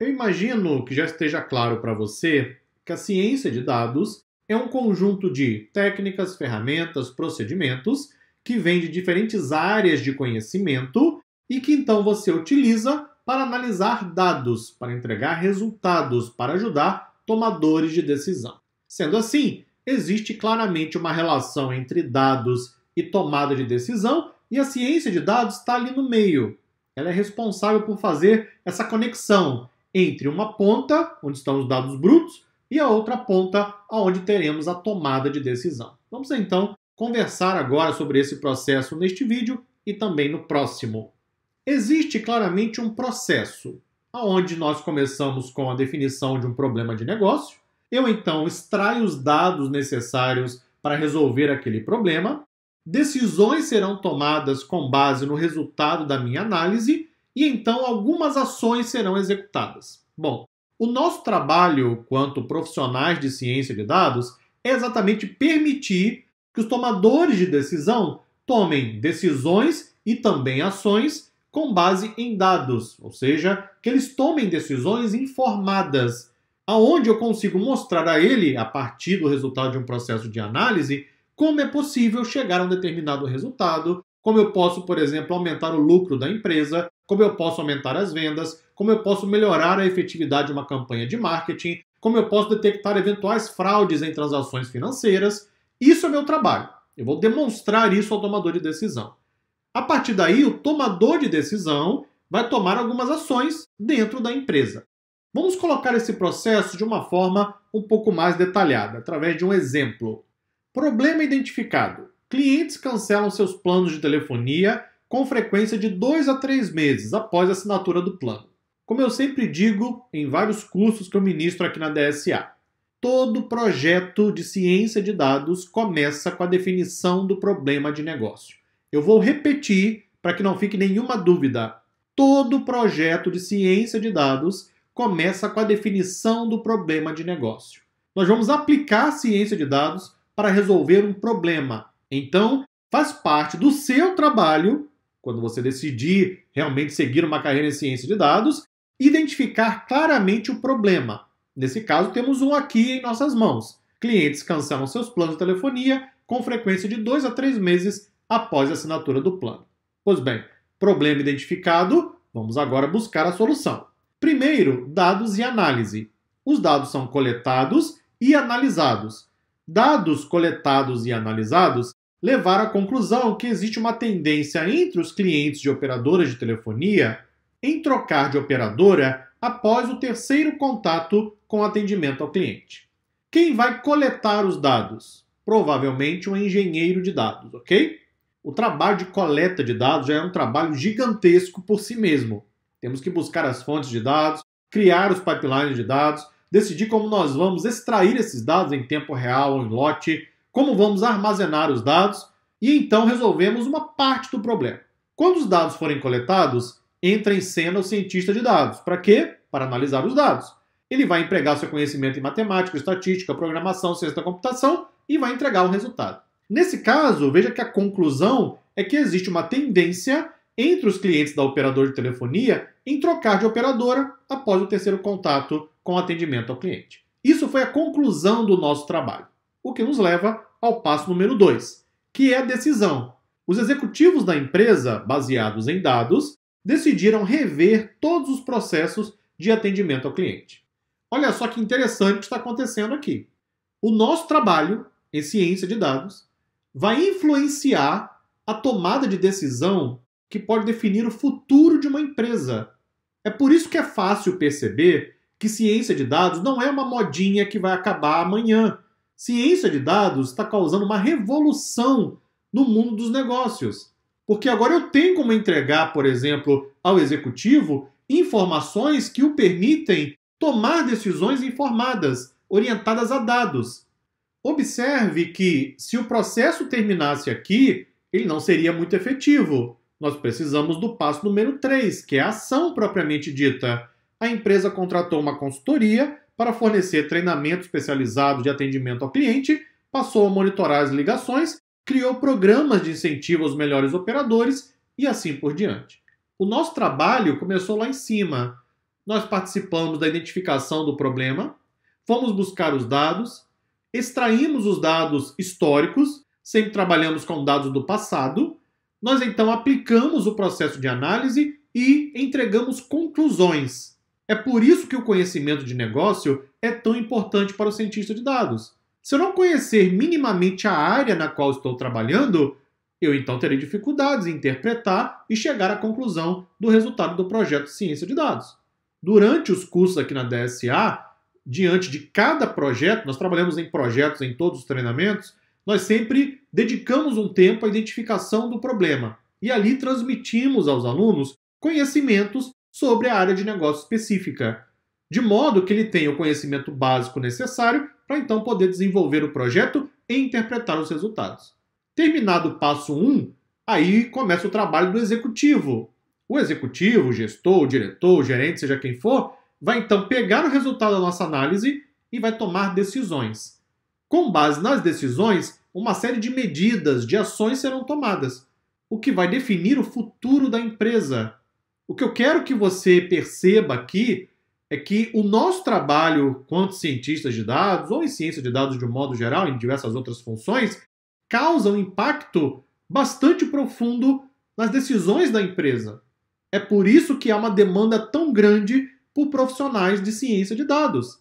Eu imagino que já esteja claro para você que a ciência de dados é um conjunto de técnicas, ferramentas, procedimentos que vem de diferentes áreas de conhecimento e que então você utiliza para analisar dados, para entregar resultados, para ajudar tomadores de decisão. Sendo assim, existe claramente uma relação entre dados e tomada de decisão e a ciência de dados está ali no meio. Ela é responsável por fazer essa conexão entre uma ponta, onde estão os dados brutos, e a outra ponta, onde teremos a tomada de decisão. Vamos então conversar agora sobre esse processo neste vídeo e também no próximo. Existe claramente um processo, onde nós começamos com a definição de um problema de negócio, eu então extraio os dados necessários para resolver aquele problema, decisões serão tomadas com base no resultado da minha análise e então algumas ações serão executadas. Bom, o nosso trabalho quanto profissionais de ciência de dados é exatamente permitir que os tomadores de decisão tomem decisões e também ações com base em dados, ou seja, que eles tomem decisões informadas, aonde eu consigo mostrar a ele, a partir do resultado de um processo de análise, como é possível chegar a um determinado resultado, como eu posso, por exemplo, aumentar o lucro da empresa, como eu posso aumentar as vendas, como eu posso melhorar a efetividade de uma campanha de marketing, como eu posso detectar eventuais fraudes em transações financeiras. Isso é meu trabalho. Eu vou demonstrar isso ao tomador de decisão. A partir daí, o tomador de decisão vai tomar algumas ações dentro da empresa. Vamos colocar esse processo de uma forma um pouco mais detalhada, através de um exemplo. Problema identificado: clientes cancelam seus planos de telefonia com frequência de 2 a 3 meses após a assinatura do plano. Como eu sempre digo em vários cursos que eu ministro aqui na DSA, todo projeto de ciência de dados começa com a definição do problema de negócio. Eu vou repetir para que não fique nenhuma dúvida. Todo projeto de ciência de dados começa com a definição do problema de negócio. Nós vamos aplicar a ciência de dados para resolver um problema. Então, faz parte do seu trabalho quando você decidir realmente seguir uma carreira em ciência de dados, identificar claramente o problema. Nesse caso, temos um aqui em nossas mãos. Clientes cancelam seus planos de telefonia com frequência de dois a três meses após a assinatura do plano. Pois bem, problema identificado, vamos agora buscar a solução. Primeiro, dados e análise. Os dados são coletados e analisados. Dados coletados e analisados levaram à conclusão que existe uma tendência entre os clientes de operadoras de telefonia em trocar de operadora após o terceiro contato com atendimento ao cliente. Quem vai coletar os dados? Provavelmente um engenheiro de dados, ok? O trabalho de coleta de dados já é um trabalho gigantesco por si mesmo. Temos que buscar as fontes de dados, criar os pipelines de dados, decidir como nós vamos extrair esses dados em tempo real ou em lote, como vamos armazenar os dados e então resolvemos uma parte do problema. Quando os dados forem coletados, entra em cena o cientista de dados. Para quê? Para analisar os dados. Ele vai empregar seu conhecimento em matemática, estatística, programação, ciência da computação e vai entregar um resultado. Nesse caso, veja que a conclusão é que existe uma tendência entre os clientes da operadora de telefonia em trocar de operadora após o terceiro contato com atendimento ao cliente. Isso foi a conclusão do nosso trabalho. O que nos leva ao passo número 2, que é a decisão. Os executivos da empresa, baseados em dados, decidiram rever todos os processos de atendimento ao cliente. Olha só que interessante o que está acontecendo aqui. O nosso trabalho em ciência de dados vai influenciar a tomada de decisão que pode definir o futuro de uma empresa. É por isso que é fácil perceber que ciência de dados não é uma modinha que vai acabar amanhã Ciência de dados está causando uma revolução no mundo dos negócios. Porque agora eu tenho como entregar, por exemplo, ao executivo informações que o permitem tomar decisões informadas, orientadas a dados. Observe que, se o processo terminasse aqui, ele não seria muito efetivo. Nós precisamos do passo número 3, que é a ação propriamente dita. A empresa contratou uma consultoria para fornecer treinamento especializado de atendimento ao cliente, passou a monitorar as ligações, criou programas de incentivo aos melhores operadores e assim por diante. O nosso trabalho começou lá em cima. Nós participamos da identificação do problema, fomos buscar os dados, extraímos os dados históricos, sempre trabalhamos com dados do passado, nós então aplicamos o processo de análise e entregamos conclusões é por isso que o conhecimento de negócio é tão importante para o cientista de dados. Se eu não conhecer minimamente a área na qual estou trabalhando, eu então terei dificuldades em interpretar e chegar à conclusão do resultado do projeto de Ciência de Dados. Durante os cursos aqui na DSA, diante de cada projeto, nós trabalhamos em projetos em todos os treinamentos, nós sempre dedicamos um tempo à identificação do problema e ali transmitimos aos alunos conhecimentos sobre a área de negócio específica, de modo que ele tenha o conhecimento básico necessário para então poder desenvolver o projeto e interpretar os resultados. Terminado o passo 1, um, aí começa o trabalho do executivo. O executivo, o gestor, o diretor, o gerente, seja quem for, vai então pegar o resultado da nossa análise e vai tomar decisões. Com base nas decisões, uma série de medidas, de ações serão tomadas, o que vai definir o futuro da empresa, o que eu quero que você perceba aqui é que o nosso trabalho quanto cientistas de dados, ou em ciência de dados de um modo geral, em diversas outras funções, causa um impacto bastante profundo nas decisões da empresa. É por isso que há uma demanda tão grande por profissionais de ciência de dados.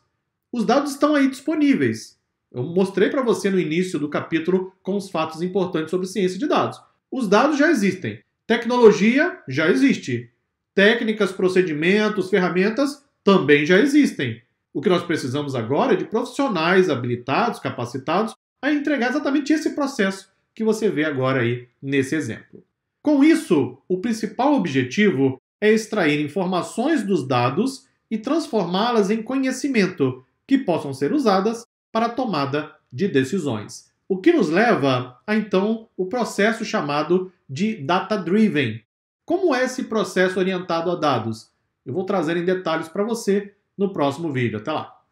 Os dados estão aí disponíveis. Eu mostrei para você no início do capítulo com os fatos importantes sobre ciência de dados. Os dados já existem. Tecnologia já existe. Técnicas, procedimentos, ferramentas também já existem. O que nós precisamos agora é de profissionais habilitados, capacitados a entregar exatamente esse processo que você vê agora aí nesse exemplo. Com isso, o principal objetivo é extrair informações dos dados e transformá-las em conhecimento que possam ser usadas para a tomada de decisões. O que nos leva a então o processo chamado de data driven, como é esse processo orientado a dados? Eu vou trazer em detalhes para você no próximo vídeo. Até lá!